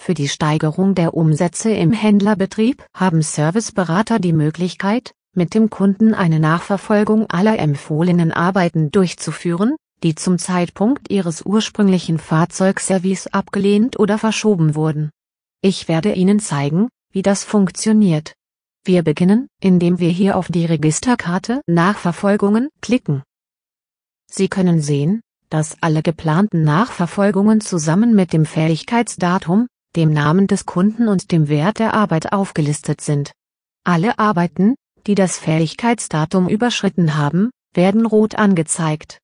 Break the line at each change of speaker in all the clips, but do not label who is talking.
Für die Steigerung der Umsätze im Händlerbetrieb haben Serviceberater die Möglichkeit, mit dem Kunden eine Nachverfolgung aller empfohlenen Arbeiten durchzuführen, die zum Zeitpunkt ihres ursprünglichen Fahrzeugservice abgelehnt oder verschoben wurden. Ich werde Ihnen zeigen, wie das funktioniert. Wir beginnen, indem wir hier auf die Registerkarte Nachverfolgungen klicken. Sie können sehen, dass alle geplanten Nachverfolgungen zusammen mit dem Fälligkeitsdatum, dem Namen des Kunden und dem Wert der Arbeit aufgelistet sind. Alle Arbeiten, die das Fähigkeitsdatum überschritten haben, werden rot angezeigt.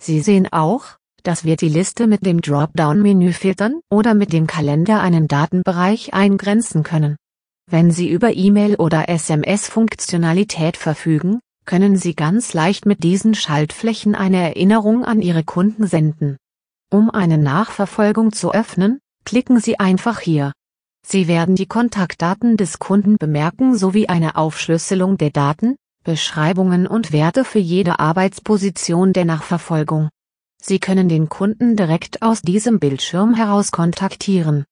Sie sehen auch, dass wir die Liste mit dem Dropdown-Menü filtern oder mit dem Kalender einen Datenbereich eingrenzen können. Wenn Sie über E-Mail oder SMS-Funktionalität verfügen, können Sie ganz leicht mit diesen Schaltflächen eine Erinnerung an Ihre Kunden senden. Um eine Nachverfolgung zu öffnen, klicken Sie einfach hier. Sie werden die Kontaktdaten des Kunden bemerken sowie eine Aufschlüsselung der Daten, Beschreibungen und Werte für jede Arbeitsposition der Nachverfolgung. Sie können den Kunden direkt aus diesem Bildschirm heraus kontaktieren.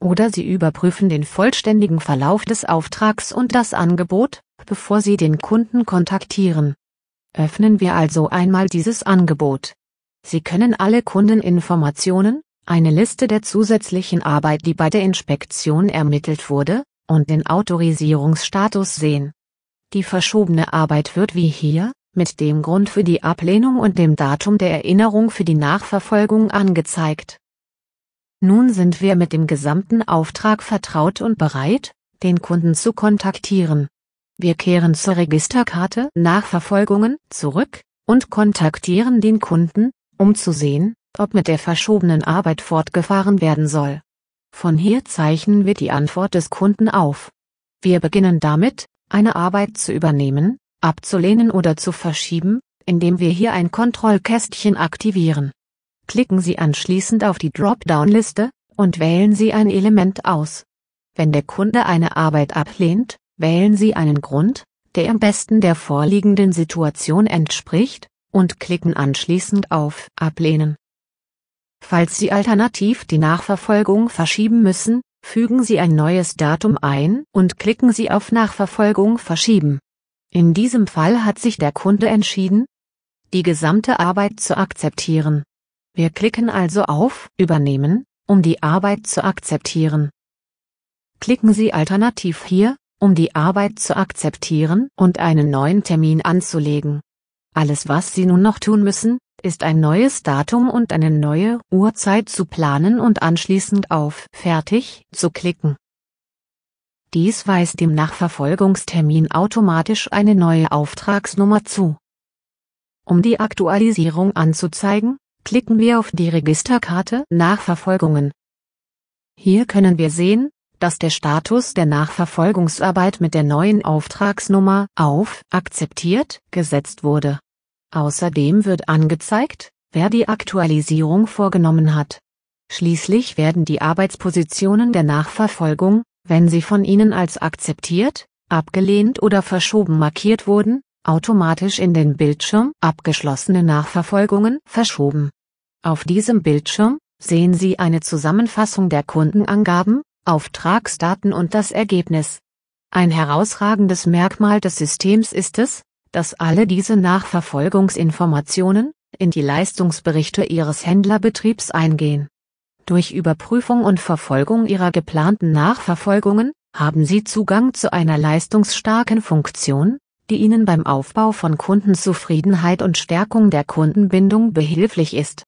Oder Sie überprüfen den vollständigen Verlauf des Auftrags und das Angebot, bevor Sie den Kunden kontaktieren. Öffnen wir also einmal dieses Angebot. Sie können alle Kundeninformationen, eine Liste der zusätzlichen Arbeit, die bei der Inspektion ermittelt wurde, und den Autorisierungsstatus sehen. Die verschobene Arbeit wird wie hier, mit dem Grund für die Ablehnung und dem Datum der Erinnerung für die Nachverfolgung angezeigt. Nun sind wir mit dem gesamten Auftrag vertraut und bereit, den Kunden zu kontaktieren. Wir kehren zur Registerkarte Nachverfolgungen zurück und kontaktieren den Kunden, um zu sehen, ob mit der verschobenen Arbeit fortgefahren werden soll. Von hier zeichnen wir die Antwort des Kunden auf. Wir beginnen damit, eine Arbeit zu übernehmen, abzulehnen oder zu verschieben, indem wir hier ein Kontrollkästchen aktivieren. Klicken Sie anschließend auf die Dropdown-Liste und wählen Sie ein Element aus. Wenn der Kunde eine Arbeit ablehnt, wählen Sie einen Grund, der am besten der vorliegenden Situation entspricht, und klicken anschließend auf Ablehnen. Falls Sie alternativ die Nachverfolgung verschieben müssen, fügen Sie ein neues Datum ein und klicken Sie auf Nachverfolgung verschieben. In diesem Fall hat sich der Kunde entschieden, die gesamte Arbeit zu akzeptieren. Wir klicken also auf Übernehmen, um die Arbeit zu akzeptieren. Klicken Sie alternativ hier, um die Arbeit zu akzeptieren und einen neuen Termin anzulegen. Alles was Sie nun noch tun müssen, ist ein neues Datum und eine neue Uhrzeit zu planen und anschließend auf Fertig zu klicken. Dies weist dem Nachverfolgungstermin automatisch eine neue Auftragsnummer zu. Um die Aktualisierung anzuzeigen, klicken wir auf die Registerkarte Nachverfolgungen. Hier können wir sehen, dass der Status der Nachverfolgungsarbeit mit der neuen Auftragsnummer auf Akzeptiert gesetzt wurde. Außerdem wird angezeigt, wer die Aktualisierung vorgenommen hat. Schließlich werden die Arbeitspositionen der Nachverfolgung, wenn sie von Ihnen als akzeptiert, abgelehnt oder verschoben markiert wurden, automatisch in den Bildschirm abgeschlossene Nachverfolgungen verschoben. Auf diesem Bildschirm sehen Sie eine Zusammenfassung der Kundenangaben, Auftragsdaten und das Ergebnis. Ein herausragendes Merkmal des Systems ist es, dass alle diese Nachverfolgungsinformationen in die Leistungsberichte ihres Händlerbetriebs eingehen. Durch Überprüfung und Verfolgung ihrer geplanten Nachverfolgungen haben sie Zugang zu einer leistungsstarken Funktion, die ihnen beim Aufbau von Kundenzufriedenheit und Stärkung der Kundenbindung behilflich ist